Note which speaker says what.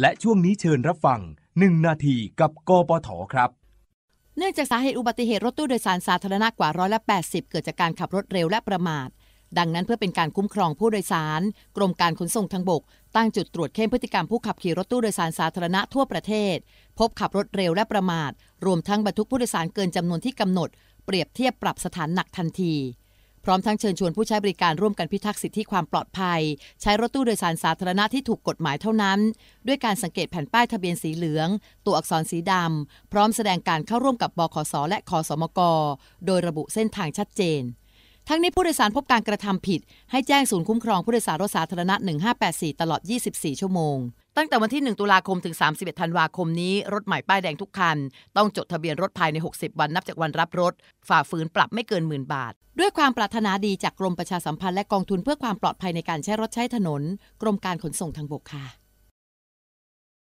Speaker 1: และช่วงนี้เชิญรับฟัง 1 นาทีกับกปทครับ
Speaker 2: เนื่องจากสาเหตุ อุบัติเหตุ รถตู้โดยสารสาธารณะกว่าร้อยละ80 เกิดจากการขับรถเร็วและประมาท ดังนั้นเพื่อเป็นการคุ้มครองผู้โดยสาร กรมการขนส่งทางบก ตั้งจุดตรวจเข้มพฤติกรรมผู้ขับขี่รถตู้โดยสารสาธารณะทั่วประเทศ พบขับรถเร็วและประมาทรวมทั้งบรรทุกผู้โดยสารเกินจำนวนที่กำหนดเปรียบเทียบปรับสถานหนักทันทีพร้อมทั้งเชิญชวนผู้ใช้บริการร่วมกันพิทักษ์สิทธิความปลอดภัย ใช้รถตู้โดยสารสาธารณะที่ถูกกฎหมายเท่านั้น ด้วยการสังเกตแผ่นป้ายทะเบียนสีเหลือง ตัวอักษรสีดำพร้อมแสดงการเข้าร่วมกับบขสและคอสมก โดยระบุเส้นทางชัดเจน ทั้งนี้ผู้โดยสารพบการกระทำผิดให้แจ้งศูนย์คุ้มครองผู้โดยสารรถสาธารณะ1584 ตลอด 24 ชั่วโมงตั้งแต่วันที่ 1 ตุลาคมถึง 31 ธันวาคมนี้ รถใหม่ป้ายแดงทุกคัน ต้องจดทะเบียนรถภายใน 60 วันนับจากวันรับรถ ฝ่าฝืนปรับไม่เกินหมื่นบาท ด้วยความปรารถนาดีจากกรมประชาสัมพันธ์และกองทุนเพื่อความปลอดภัยในการใช้รถใช้ถนน กรมการขนส่งทางบกค่ะ